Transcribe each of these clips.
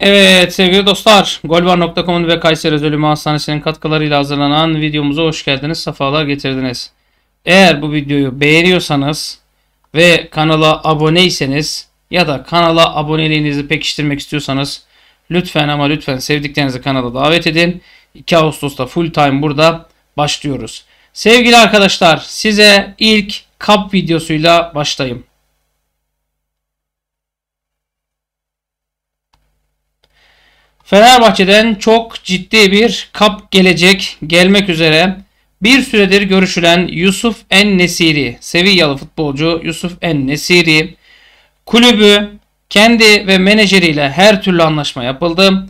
Evet sevgili dostlar golvar.com'un ve Kayseri Özölümü Hastanesi'nin katkılarıyla hazırlanan videomuza hoş geldiniz. Sefalar getirdiniz. Eğer bu videoyu beğeniyorsanız ve kanala aboneyseniz ya da kanala aboneliğinizi pekiştirmek istiyorsanız lütfen ama lütfen sevdiklerinizi kanala davet edin. 2 Ağustos'ta full time burada başlıyoruz. Sevgili arkadaşlar size ilk kap videosuyla başlayayım. Fenerbahçe'den çok ciddi bir kap gelecek gelmek üzere. Bir süredir görüşülen Yusuf En Nesiri, Seviyalı futbolcu Yusuf En Nesiri kulübü kendi ve menajeriyle her türlü anlaşma yapıldı.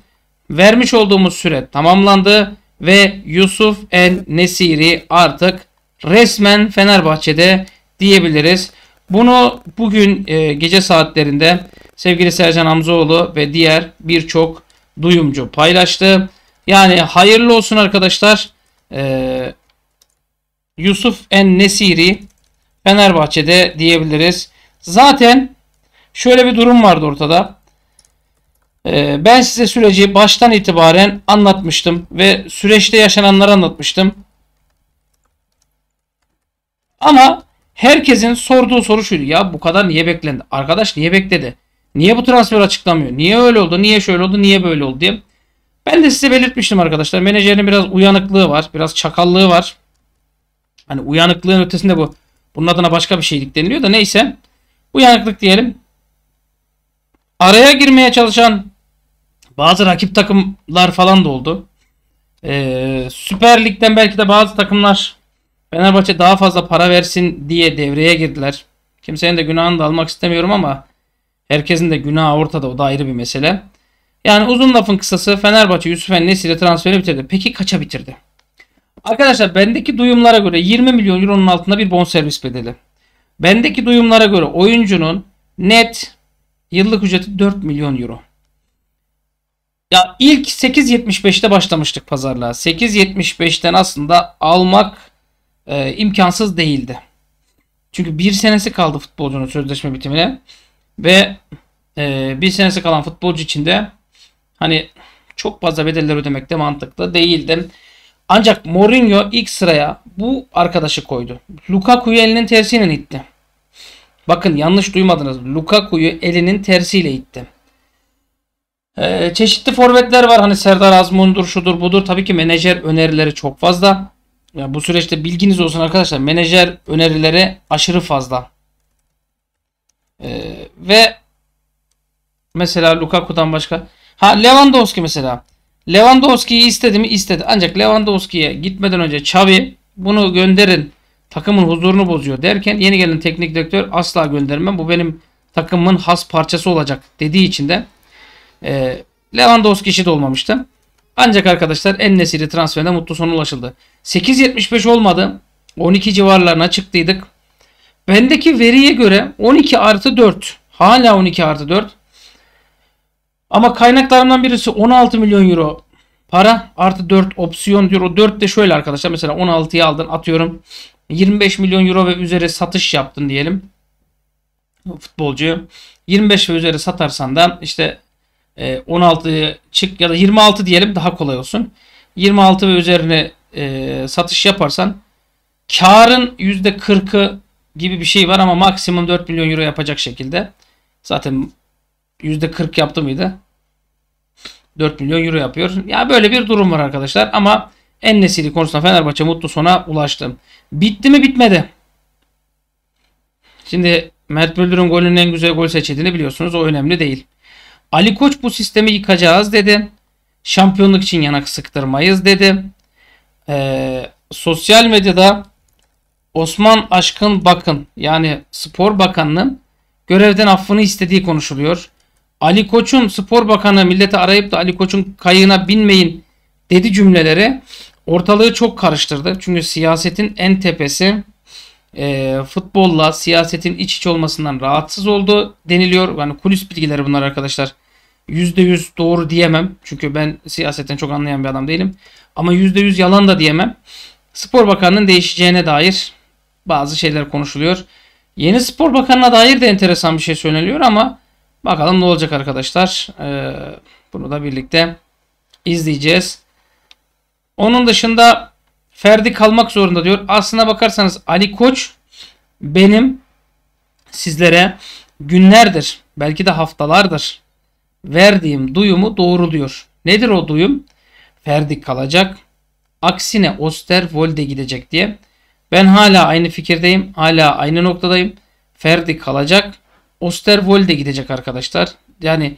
Vermiş olduğumuz süre tamamlandı ve Yusuf En Nesiri artık resmen Fenerbahçe'de diyebiliriz. Bunu bugün e, gece saatlerinde sevgili Sercan Hamzoğlu ve diğer birçok Duyumcu paylaştı. Yani hayırlı olsun arkadaşlar. Ee, Yusuf En Nesiri Fenerbahçe'de diyebiliriz. Zaten şöyle bir durum vardı ortada. Ee, ben size süreci baştan itibaren anlatmıştım ve süreçte yaşananları anlatmıştım. Ama herkesin sorduğu soru şuydu. Ya bu kadar niye beklendi? Arkadaş niye bekledi? Niye bu transfer açıklamıyor? Niye öyle oldu? Niye şöyle oldu? Niye böyle oldu diye. Ben de size belirtmiştim arkadaşlar. Menajerin biraz uyanıklığı var. Biraz çakallığı var. Hani uyanıklığın ötesinde bu. Bunun adına başka bir şeylik deniliyor da neyse. Uyanıklık diyelim. Araya girmeye çalışan bazı rakip takımlar falan da oldu. Ee, Süper Lig'den belki de bazı takımlar Fenerbahçe daha fazla para versin diye devreye girdiler. Kimsenin de günahını da almak istemiyorum ama Herkesin de günahı ortada o da ayrı bir mesele. Yani uzun lafın kısası Fenerbahçe Yusuf Enes ile transferi bitirdi. Peki kaça bitirdi? Arkadaşlar bendeki duyumlara göre 20 milyon euronun altında bir bonservis bedeli. Bendeki duyumlara göre oyuncunun net yıllık ücreti 4 milyon euro. Ya ilk 8.75'te başlamıştık pazarlığa. 8.75'ten aslında almak e, imkansız değildi. Çünkü bir senesi kaldı futbolcunun sözleşme bitimine. Ve e, bir senesi kalan futbolcu için de hani çok fazla bedeller ödemek de mantıklı değildi. Ancak Mourinho ilk sıraya bu arkadaşı koydu. Lukaku'yu elinin tersiyle itti. Bakın yanlış duymadınız. Lukaku'yu elinin tersiyle itti. Ee, çeşitli forvetler var. Hani Serdar Azmun'dur, şudur, budur. Tabii ki menajer önerileri çok fazla. Ya bu süreçte bilginiz olsun arkadaşlar. Menajer önerileri aşırı fazla. Ee, ve mesela Lukaku'dan başka ha Lewandowski mesela. Lewandowski'yi istedi mi? istedi? Ancak Lewandowski'ye gitmeden önce Xavi bunu gönderin. Takımın huzurunu bozuyor derken yeni gelen teknik direktör asla göndermem. Bu benim takımın has parçası olacak dediği için de e, Lewandowski işi de olmamıştı. Ancak arkadaşlar en nesili transferinde mutlu sona ulaşıldı. 8.75 olmadı. 12 civarlarına çıktıydık. Bendeki veriye göre 12 artı 4. Hala 12 artı 4. Ama kaynaklarından birisi 16 milyon euro para artı 4 opsiyon diyor. O 4 de şöyle arkadaşlar mesela 16'yı aldın atıyorum 25 milyon euro ve üzeri satış yaptın diyelim futbolcu 25 ve üzeri satarsan da işte 16 e, çık ya da 26 diyelim daha kolay olsun. 26 ve üzerine e, satış yaparsan karın %40'ı gibi bir şey var ama maksimum 4 milyon euro yapacak şekilde. Zaten %40 yaptı mıydı? 4 milyon euro yapıyor. Ya böyle bir durum var arkadaşlar ama en nesili konusunda Fenerbahçe mutlu sona ulaştı. Bitti mi bitmedi. Şimdi Mert Müldür'ün golünün en güzel gol seçildiğini biliyorsunuz. O önemli değil. Ali Koç bu sistemi yıkacağız dedi. Şampiyonluk için yanak sıktırmayız dedi. Ee, sosyal medyada Osman Aşkın Bakın yani Spor Bakanı'nın görevden affını istediği konuşuluyor. Ali Koç'un Spor Bakanı millete arayıp da Ali Koç'un kayığına binmeyin dedi cümleleri ortalığı çok karıştırdı. Çünkü siyasetin en tepesi e, futbolla siyasetin iç iç olmasından rahatsız oldu deniliyor. Yani kulis bilgileri bunlar arkadaşlar. %100 doğru diyemem. Çünkü ben siyasetten çok anlayan bir adam değilim. Ama %100 yalan da diyemem. Spor Bakanı'nın değişeceğine dair bazı şeyler konuşuluyor. Yeni spor bakanına dair de enteresan bir şey söyleniyor ama bakalım ne olacak arkadaşlar. Ee, bunu da birlikte izleyeceğiz. Onun dışında Ferdi kalmak zorunda diyor. Aslına bakarsanız Ali Koç benim sizlere günlerdir belki de haftalardır verdiğim duyumu doğruluyor. Nedir o duyum? Ferdi kalacak. Aksine Osterwolde gidecek diye. Ben hala aynı fikirdeyim. Hala aynı noktadayım. Ferdi kalacak. Osterwold de gidecek arkadaşlar. Yani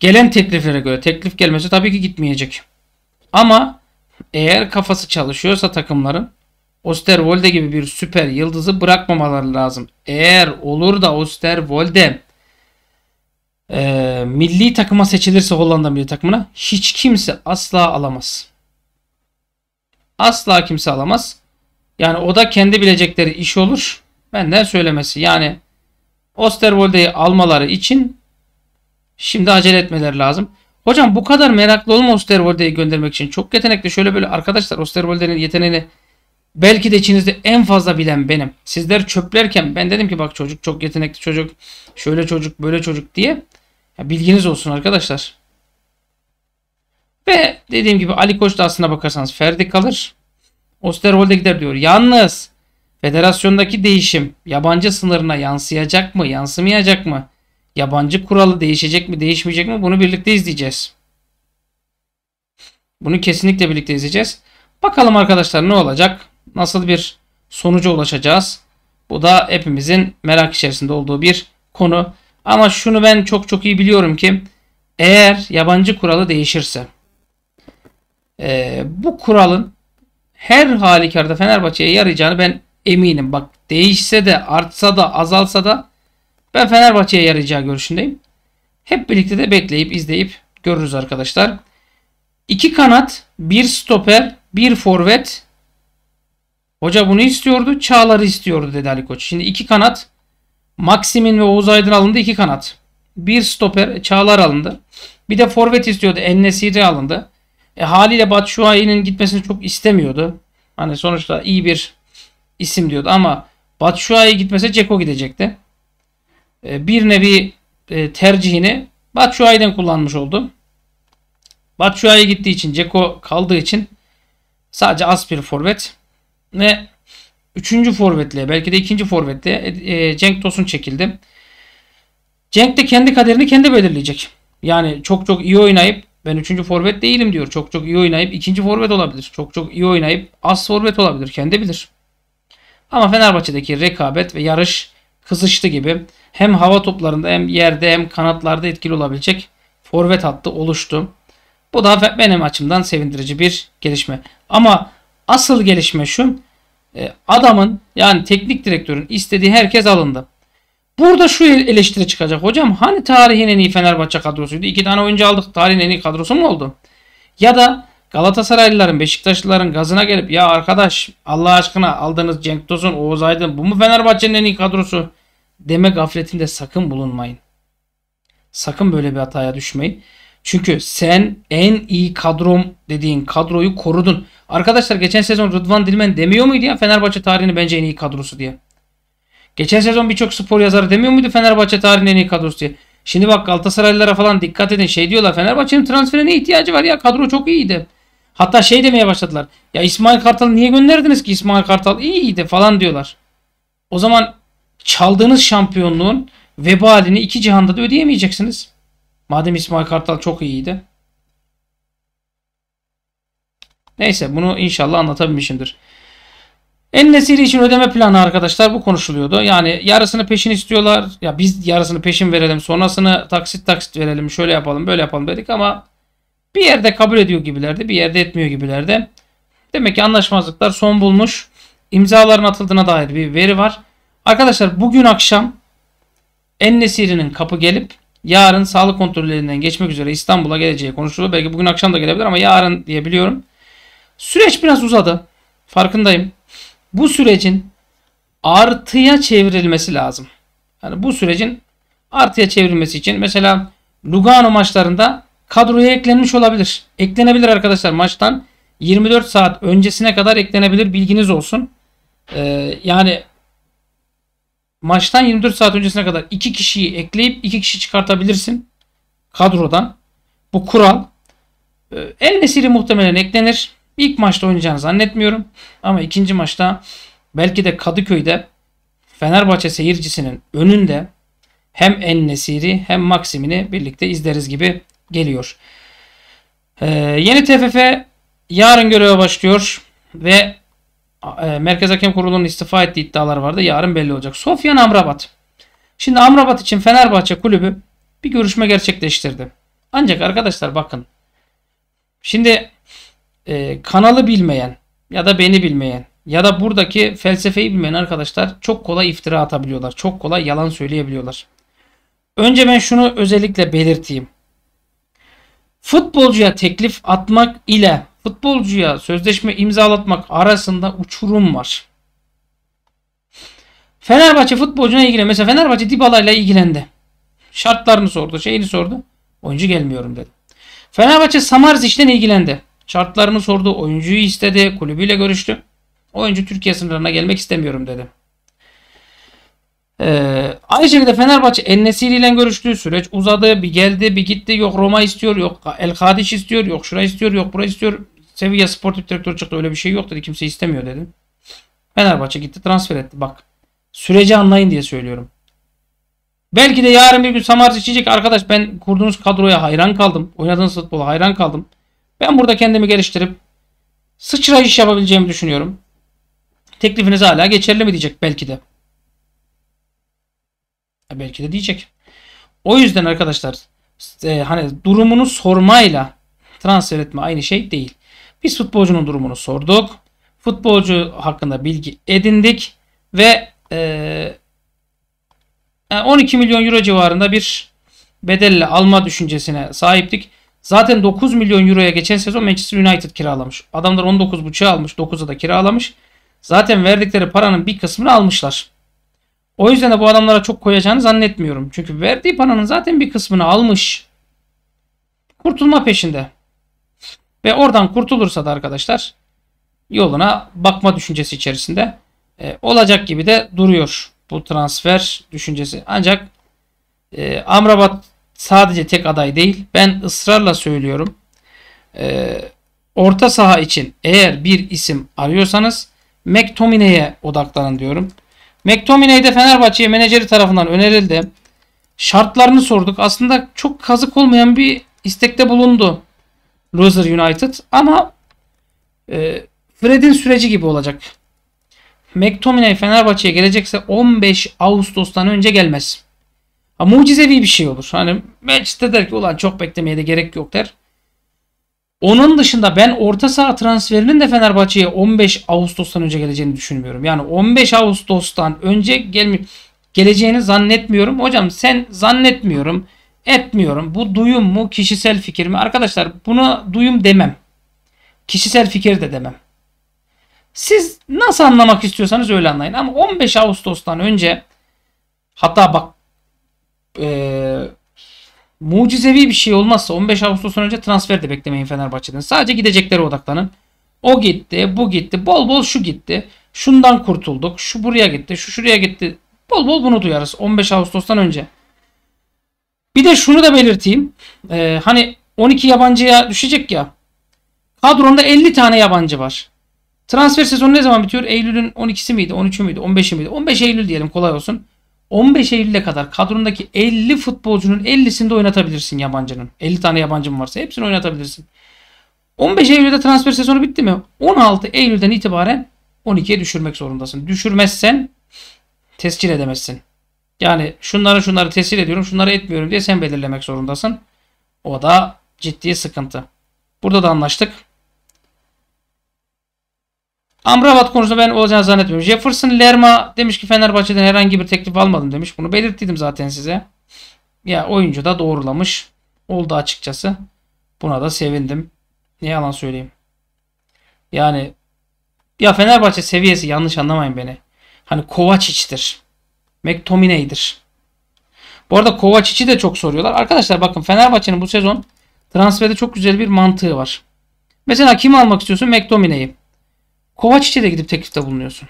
gelen tekliflere göre teklif gelmesi tabii ki gitmeyecek. Ama eğer kafası çalışıyorsa takımların Osterwolde gibi bir süper yıldızı bırakmamaları lazım. Eğer olur da Osterwolde e, milli takıma seçilirse Hollanda milli takımına hiç kimse asla alamaz. Asla kimse alamaz. Yani o da kendi bilecekleri iş olur. Benden söylemesi. Yani Osterwolde'yi almaları için şimdi acele etmeleri lazım. Hocam bu kadar meraklı olma Osterwolde'yi göndermek için. Çok yetenekli. Şöyle böyle arkadaşlar Osterwolde'nin yeteneğini belki de içinizde en fazla bilen benim. Sizler çöplerken ben dedim ki bak çocuk çok yetenekli çocuk. Şöyle çocuk böyle çocuk diye. Ya bilginiz olsun arkadaşlar. Ve dediğim gibi Ali Koç da aslına bakarsanız Ferdi kalır. Osterholde gider diyor. Yalnız federasyondaki değişim yabancı sınırına yansıyacak mı yansımayacak mı? Yabancı kuralı değişecek mi değişmeyecek mi bunu birlikte izleyeceğiz. Bunu kesinlikle birlikte izleyeceğiz. Bakalım arkadaşlar ne olacak? Nasıl bir sonuca ulaşacağız? Bu da hepimizin merak içerisinde olduğu bir konu. Ama şunu ben çok çok iyi biliyorum ki eğer yabancı kuralı değişirse e, bu kuralın her halükarda Fenerbahçe'ye yarayacağını ben eminim. Bak değişse de artsa da azalsa da ben Fenerbahçe'ye yarayacağı görüşündeyim. Hep birlikte de bekleyip izleyip görürüz arkadaşlar. İki kanat, bir stoper, bir forvet. Hoca bunu istiyordu. Çağlar'ı istiyordu dedi Ali Koç. Şimdi iki kanat. Maksimin ve Oğuz Aydın alındı iki kanat. Bir stoper Çağlar alındı. Bir de forvet istiyordu. Ennesiri alındı. E, haliyle Batshuayi'nin gitmesini çok istemiyordu. Hani sonuçta iyi bir isim diyordu ama Batshuayi gitmese Ceko gidecekti. E, bir nevi e, tercihini Batshuayi'den kullanmış oldu. Batshuayi gittiği için Ceko kaldığı için sadece az bir forvet ve üçüncü forvetliğe belki de ikinci forvetliğe e, e, Cenk Tosun çekildi. Cenk de kendi kaderini kendi belirleyecek. Yani çok çok iyi oynayıp ben üçüncü forvet değilim diyor. Çok çok iyi oynayıp ikinci forvet olabilir. Çok çok iyi oynayıp az forvet olabilir. Kendi bilir. Ama Fenerbahçe'deki rekabet ve yarış kızıştı gibi hem hava toplarında hem yerde hem kanatlarda etkili olabilecek forvet hattı oluştu. Bu da benim açımdan sevindirici bir gelişme. Ama asıl gelişme şu. E, adamın yani teknik direktörün istediği herkes alındı. Burada şu eleştiri çıkacak. Hocam hani tarihin en iyi Fenerbahçe kadrosuydu? İki tane oyuncu aldık. Tarihin en iyi kadrosu mu oldu? Ya da Galatasaraylıların, Beşiktaşlıların gazına gelip ya arkadaş Allah aşkına aldığınız Cenk Tosun, Oğuz Aydın bu mu Fenerbahçe'nin en iyi kadrosu deme gafletinde sakın bulunmayın. Sakın böyle bir hataya düşmeyin. Çünkü sen en iyi kadrom dediğin kadroyu korudun. Arkadaşlar geçen sezon Rıdvan Dilmen demiyor muydu ya Fenerbahçe tarihinin bence en iyi kadrosu diye. Geçen sezon birçok spor yazarı demiyor muydu Fenerbahçe tarihinin en iyi kadrosu diye. Şimdi bak Galatasaraylılara falan dikkat edin şey diyorlar Fenerbahçe'nin transferine ihtiyacı var ya kadro çok iyiydi. Hatta şey demeye başladılar. Ya İsmail Kartal niye gönderdiniz ki İsmail Kartal iyiydi falan diyorlar. O zaman çaldığınız şampiyonluğun vebalini iki cihanda da ödeyemeyeceksiniz. Madem İsmail Kartal çok iyiydi. Neyse bunu inşallah anlatabilmişimdir. En nesili için ödeme planı arkadaşlar bu konuşuluyordu. Yani yarısını peşin istiyorlar. Ya biz yarısını peşin verelim sonrasını taksit taksit verelim şöyle yapalım böyle yapalım dedik ama bir yerde kabul ediyor gibilerdi bir yerde etmiyor gibilerdi. Demek ki anlaşmazlıklar son bulmuş. İmzaların atıldığına dair bir veri var. Arkadaşlar bugün akşam en nesirinin kapı gelip yarın sağlık kontrollerinden geçmek üzere İstanbul'a geleceği konuşuluyor. Belki bugün akşam da gelebilir ama yarın diyebiliyorum Süreç biraz uzadı. Farkındayım bu sürecin artıya çevrilmesi lazım. Yani bu sürecin artıya çevrilmesi için mesela Lugano maçlarında kadroya eklenmiş olabilir. Eklenebilir arkadaşlar maçtan 24 saat öncesine kadar eklenebilir bilginiz olsun. Ee, yani maçtan 24 saat öncesine kadar iki kişiyi ekleyip iki kişi çıkartabilirsin kadrodan. Bu kural. Ee, El Nesiri muhtemelen eklenir. İlk maçta oynayacağını zannetmiyorum. Ama ikinci maçta belki de Kadıköy'de Fenerbahçe seyircisinin önünde hem Ennesiri hem Maksim'ini birlikte izleriz gibi geliyor. Ee, yeni TFF yarın göreve başlıyor ve e, Merkez Hakem Kurulu'nun istifa ettiği iddialar vardı. Yarın belli olacak. Sofyan Amrabat. Şimdi Amrabat için Fenerbahçe kulübü bir görüşme gerçekleştirdi. Ancak arkadaşlar bakın. Şimdi e, kanalı bilmeyen ya da beni bilmeyen ya da buradaki felsefeyi bilmeyen arkadaşlar çok kolay iftira atabiliyorlar. Çok kolay yalan söyleyebiliyorlar. Önce ben şunu özellikle belirteyim. Futbolcuya teklif atmak ile futbolcuya sözleşme imzalatmak arasında uçurum var. Fenerbahçe futbolcuna ilgili, Mesela Fenerbahçe Dybala ile ilgilendi. Şartlarını sordu, şeyini sordu. Oyuncu gelmiyorum dedi. Fenerbahçe Samarzic'den ilgilendi. Şartlarını sordu. Oyuncuyu istedi. Kulübüyle görüştü. Oyuncu Türkiye sınırlarına gelmek istemiyorum dedi. Ee, aynı şekilde Fenerbahçe Ennesi'li ile görüştü. Süreç uzadı. Bir geldi bir gitti. Yok Roma istiyor. Yok El Kadiş istiyor. Yok şurayı istiyor. Yok burayı istiyor. Sevilla sportif direktör çıktı. Öyle bir şey yok dedi. Kimse istemiyor dedi. Fenerbahçe gitti transfer etti. Bak süreci anlayın diye söylüyorum. Belki de yarın bir gün Samars içecek. Arkadaş ben kurduğunuz kadroya hayran kaldım. Oynadığınız futbola hayran kaldım. Ben burada kendimi geliştirip sıçrayış yapabileceğimi düşünüyorum. Teklifiniz hala geçerli mi diyecek belki de. E belki de diyecek. O yüzden arkadaşlar e, hani durumunu sormayla transfer etme aynı şey değil. Biz futbolcunun durumunu sorduk. Futbolcu hakkında bilgi edindik ve e, 12 e, milyon euro civarında bir bedelle alma düşüncesine sahiptik. Zaten 9 milyon euroya geçen sezon Manchester United kiralamış. Adamlar 19.5'a almış 9'a da kiralamış. Zaten verdikleri paranın bir kısmını almışlar. O yüzden de bu adamlara çok koyacağını zannetmiyorum. Çünkü verdiği paranın zaten bir kısmını almış. Kurtulma peşinde. Ve oradan kurtulursa da arkadaşlar yoluna bakma düşüncesi içerisinde e, olacak gibi de duruyor bu transfer düşüncesi. Ancak e, Amrabat sadece tek aday değil. Ben ısrarla söylüyorum. E, orta saha için eğer bir isim arıyorsanız McTominay'e odaklanın diyorum. McTominay de Fenerbahçe'ye menajeri tarafından önerildi. Şartlarını sorduk. Aslında çok kazık olmayan bir istekte bulundu Loser United ama e, Fred'in süreci gibi olacak. McTominay Fenerbahçe'ye gelecekse 15 Ağustos'tan önce gelmez. Ha, mucizevi bir şey olur. Hani Manchester der ki ulan çok beklemeye de gerek yok der. Onun dışında ben orta saha transferinin de Fenerbahçe'ye 15 Ağustos'tan önce geleceğini düşünmüyorum. Yani 15 Ağustos'tan önce gelmi geleceğini zannetmiyorum. Hocam sen zannetmiyorum, etmiyorum. Bu duyum mu, kişisel fikir mi? Arkadaşlar buna duyum demem. Kişisel fikir de demem. Siz nasıl anlamak istiyorsanız öyle anlayın. Ama 15 Ağustos'tan önce hatta bak e, mucizevi bir şey olmazsa 15 Ağustos'tan önce transfer de beklemeyin Fenerbahçe'den. Sadece gideceklere odaklanın. O gitti, bu gitti, bol bol şu gitti. Şundan kurtulduk, şu buraya gitti, şu şuraya gitti. Bol bol bunu duyarız 15 Ağustos'tan önce. Bir de şunu da belirteyim. Ee, hani 12 yabancıya düşecek ya. Kadronda 50 tane yabancı var. Transfer sezonu ne zaman bitiyor? Eylül'ün 12'si miydi? 13'ü müydü? 15'i miydi? 15 Eylül diyelim kolay olsun. 15 Eylül'e kadar kadrondaki 50 futbolcunun 50'sini de oynatabilirsin yabancının. 50 tane yabancın varsa hepsini oynatabilirsin. 15 Eylül'de transfer sezonu bitti mi? 16 Eylül'den itibaren 12'ye düşürmek zorundasın. Düşürmezsen tescil edemezsin. Yani şunları şunları tescil ediyorum, şunları etmiyorum diye sen belirlemek zorundasın. O da ciddi sıkıntı. Burada da anlaştık. Amrabat konusunda ben olacağını zannetmiyorum. Jefferson Lerma demiş ki Fenerbahçe'den herhangi bir teklif almadım demiş. Bunu belirttiydim zaten size. Ya oyuncu da doğrulamış. Oldu açıkçası. Buna da sevindim. Ne yalan söyleyeyim. Yani ya Fenerbahçe seviyesi yanlış anlamayın beni. Hani Kovaçic'tir. McTominay'dir. Bu arada Kovaçic'i de çok soruyorlar. Arkadaşlar bakın Fenerbahçe'nin bu sezon transferde çok güzel bir mantığı var. Mesela kim almak istiyorsun? McTominay'i. Kovaçic'e de gidip teklifte bulunuyorsun.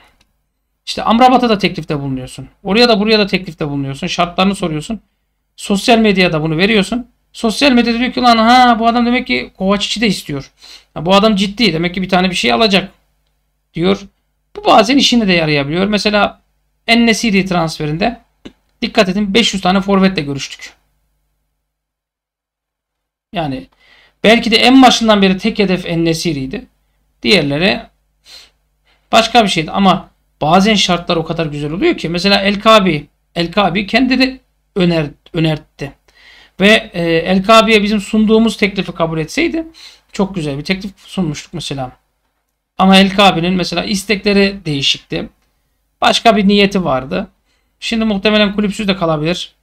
İşte Amrabat'a da teklifte bulunuyorsun. Oraya da buraya da teklifte bulunuyorsun. Şartlarını soruyorsun. Sosyal medyaya da bunu veriyorsun. Sosyal medyada diyor ki lan ha bu adam demek ki Kovaçic'i de istiyor. Ya, bu adam ciddi. Demek ki bir tane bir şey alacak. Diyor. Bu bazen işine de yarayabiliyor. Mesela Ennesiri transferinde dikkat edin 500 tane forvetle görüştük. Yani belki de en başından beri tek hedef Ennesiri'ydi. Diğerleri başka bir şeydi ama bazen şartlar o kadar güzel oluyor ki mesela El Kabi El Kabi kendi de öner, önertti. Ve e, El Kabi'ye bizim sunduğumuz teklifi kabul etseydi çok güzel bir teklif sunmuştuk mesela. Ama El Kabi'nin mesela istekleri değişikti. Başka bir niyeti vardı. Şimdi muhtemelen kulüpsüz de kalabilir.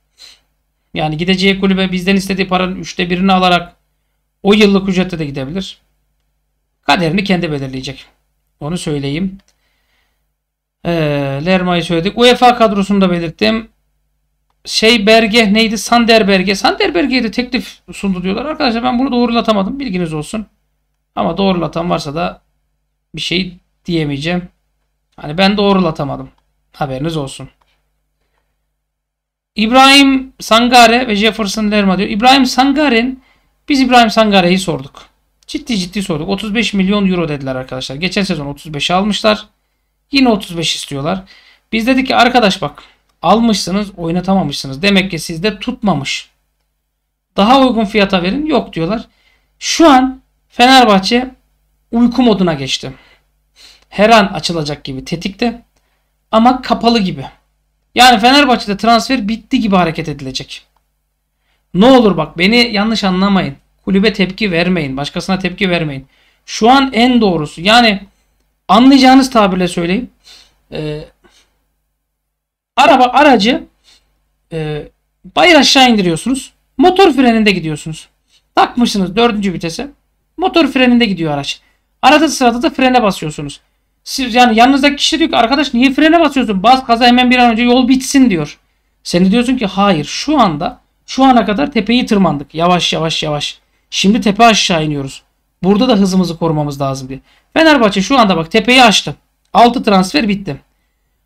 Yani gideceği kulübe bizden istediği paranın üçte birini alarak o yıllık ücrette de gidebilir. Kaderini kendi belirleyecek. Onu söyleyeyim. Ee, Lerma'yı söyledik. UEFA kadrosunu da belirttim. Şey Berge neydi? Sander Berge. Sander Berge'ye de teklif sundu diyorlar. Arkadaşlar ben bunu doğrulatamadım. Bilginiz olsun. Ama doğrulatan varsa da bir şey diyemeyeceğim. Hani ben doğrulatamadım. Haberiniz olsun. İbrahim Sangare ve Jefferson Lerma diyor. İbrahim Sangare'nin biz İbrahim Sangare'yi sorduk. Ciddi ciddi sorduk. 35 milyon euro dediler arkadaşlar. Geçen sezon 35 almışlar. Yine 35 istiyorlar. Biz dedik ki arkadaş bak almışsınız oynatamamışsınız. Demek ki sizde tutmamış. Daha uygun fiyata verin. Yok diyorlar. Şu an Fenerbahçe uyku moduna geçti. Her an açılacak gibi tetikte ama kapalı gibi. Yani Fenerbahçe'de transfer bitti gibi hareket edilecek. Ne olur bak beni yanlış anlamayın kulübe tepki vermeyin. Başkasına tepki vermeyin. Şu an en doğrusu. Yani anlayacağınız tabirle söyleyeyim. Ee, araba aracı e, bayır aşağı indiriyorsunuz. Motor freninde gidiyorsunuz. Takmışsınız dördüncü vitese. Motor freninde gidiyor araç. Arada sırada da frene basıyorsunuz. Siz, yani yanınızdaki kişi diyor ki arkadaş niye frene basıyorsun? Bas kaza hemen bir an önce yol bitsin diyor. Sen de diyorsun ki hayır şu anda şu ana kadar tepeyi tırmandık. Yavaş yavaş yavaş. Şimdi tepe aşağı iniyoruz. Burada da hızımızı korumamız lazım diye. Fenerbahçe şu anda bak tepeyi açtı. 6 transfer bitti.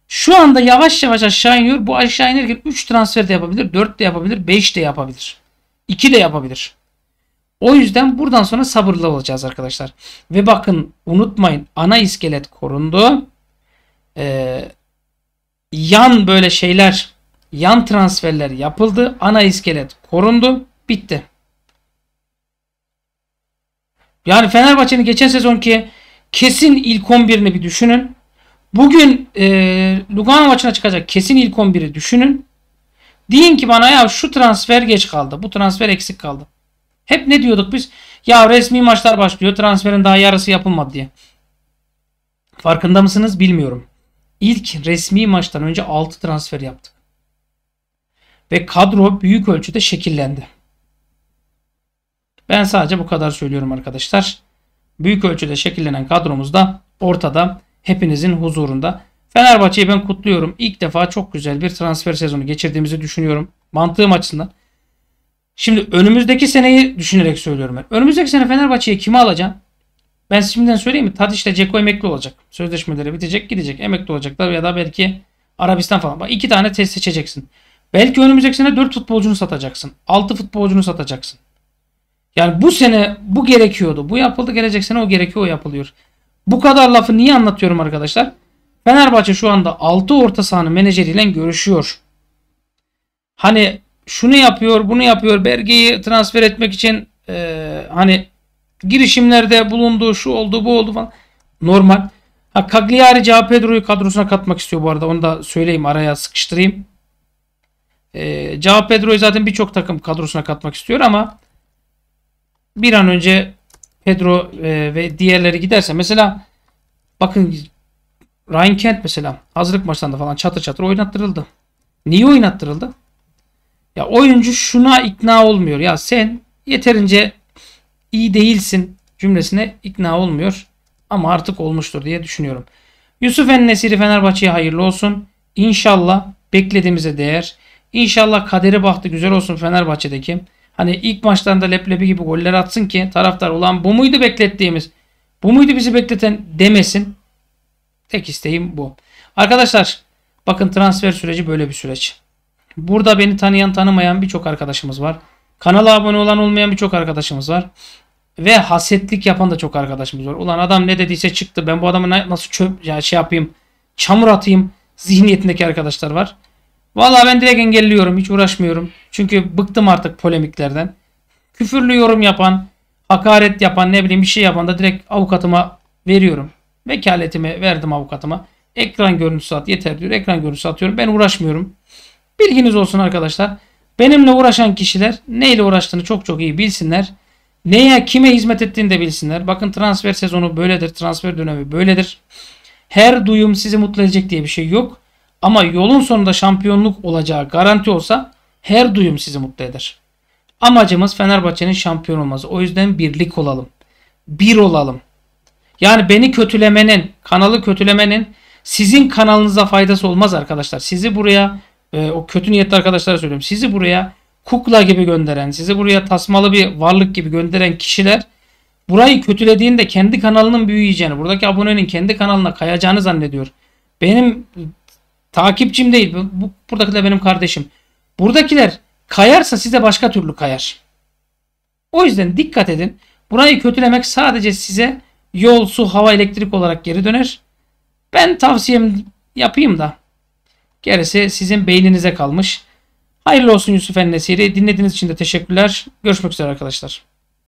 Şu anda yavaş yavaş aşağı iniyor. Bu aşağı inerken 3 transfer de yapabilir. 4 de yapabilir. 5 de yapabilir. 2 de yapabilir. O yüzden buradan sonra sabırlı olacağız arkadaşlar. Ve bakın unutmayın ana iskelet korundu. Ee, yan böyle şeyler yan transferler yapıldı. Ana iskelet korundu. Bitti. Yani Fenerbahçe'nin geçen sezonki kesin ilk 11'ini bir düşünün. Bugün e, Lugano maçına çıkacak kesin ilk 11'i düşünün. Deyin ki bana ya şu transfer geç kaldı. Bu transfer eksik kaldı. Hep ne diyorduk biz? Ya resmi maçlar başlıyor. Transferin daha yarısı yapılmadı diye. Farkında mısınız bilmiyorum. İlk resmi maçtan önce 6 transfer yaptık. Ve kadro büyük ölçüde şekillendi. Ben sadece bu kadar söylüyorum arkadaşlar. Büyük ölçüde şekillenen kadromuzda ortada hepinizin huzurunda. Fenerbahçe'yi ben kutluyorum. İlk defa çok güzel bir transfer sezonu geçirdiğimizi düşünüyorum. Mantığım açısından. Şimdi önümüzdeki seneyi düşünerek söylüyorum ben. Önümüzdeki sene Fenerbahçe'ye kime alacaksın? Ben şimdiden söyleyeyim mi? Tadiç'le Ceko emekli olacak. Sözleşmeleri bitecek gidecek. Emekli olacaklar ya da belki Arabistan falan. Bak iki tane test seçeceksin. Belki önümüzdeki sene 4 futbolcunu satacaksın. 6 futbolcunu satacaksın. Yani bu sene bu gerekiyordu. Bu yapıldı. Gelecek sene o gerekiyor o yapılıyor. Bu kadar lafı niye anlatıyorum arkadaşlar? Fenerbahçe şu anda 6 orta sahanı menajeriyle görüşüyor. Hani şunu yapıyor bunu yapıyor. Berge'yi transfer etmek için e, hani girişimlerde bulundu. Şu oldu bu oldu falan. Normal. Ha, Cagliari Cao Pedro'yu kadrosuna katmak istiyor bu arada. Onu da söyleyeyim araya sıkıştırayım. E, Cao Pedro'yu zaten birçok takım kadrosuna katmak istiyor ama bir an önce Pedro e, ve diğerleri giderse mesela bakın Ryan Kent mesela hazırlık maçlarında falan çatır çatır oynattırıldı. Niye oynattırıldı? Ya oyuncu şuna ikna olmuyor. Ya sen yeterince iyi değilsin cümlesine ikna olmuyor. Ama artık olmuştur diye düşünüyorum. Yusuf Ennesiri Fenerbahçe'ye hayırlı olsun. İnşallah beklediğimize değer. İnşallah kaderi bahtı güzel olsun Fenerbahçe'deki. Hani ilk maçlarında leblebi gibi goller atsın ki taraftar olan bu muydu beklettiğimiz? Bu muydu bizi bekleten demesin. Tek isteğim bu. Arkadaşlar bakın transfer süreci böyle bir süreç. Burada beni tanıyan tanımayan birçok arkadaşımız var. Kanala abone olan olmayan birçok arkadaşımız var. Ve hasetlik yapan da çok arkadaşımız var. Ulan adam ne dediyse çıktı. Ben bu adamı nasıl çöp, ya şey yapayım çamur atayım zihniyetindeki arkadaşlar var. Valla ben direkt engelliyorum. Hiç uğraşmıyorum. Çünkü bıktım artık polemiklerden. Küfürlü yorum yapan, hakaret yapan, ne bileyim bir şey yapan da direkt avukatıma veriyorum. Vekaletimi verdim avukatıma. Ekran görüntüsü at yeter diyor. Ekran görüntüsü atıyorum. Ben uğraşmıyorum. Bilginiz olsun arkadaşlar. Benimle uğraşan kişiler neyle uğraştığını çok çok iyi bilsinler. Neye kime hizmet ettiğini de bilsinler. Bakın transfer sezonu böyledir. Transfer dönemi böyledir. Her duyum sizi mutlu edecek diye bir şey yok. Ama yolun sonunda şampiyonluk olacağı garanti olsa her duyum sizi mutlu eder. Amacımız Fenerbahçe'nin şampiyon olması. O yüzden birlik olalım. Bir olalım. Yani beni kötülemenin, kanalı kötülemenin sizin kanalınıza faydası olmaz arkadaşlar. Sizi buraya, e, o kötü niyetli arkadaşlara söylüyorum. Sizi buraya kukla gibi gönderen, sizi buraya tasmalı bir varlık gibi gönderen kişiler burayı kötülediğinde kendi kanalının büyüyeceğini, buradaki abonenin kendi kanalına kayacağını zannediyor. Benim takipçim değil, bu, buradakiler benim kardeşim. Buradakiler kayarsa size başka türlü kayar. O yüzden dikkat edin. Burayı kötülemek sadece size yol, su, hava, elektrik olarak geri döner. Ben tavsiyem yapayım da. Gerisi sizin beyninize kalmış. Hayırlı olsun Yusuf Ennesiri. Dinlediğiniz için de teşekkürler. Görüşmek üzere arkadaşlar.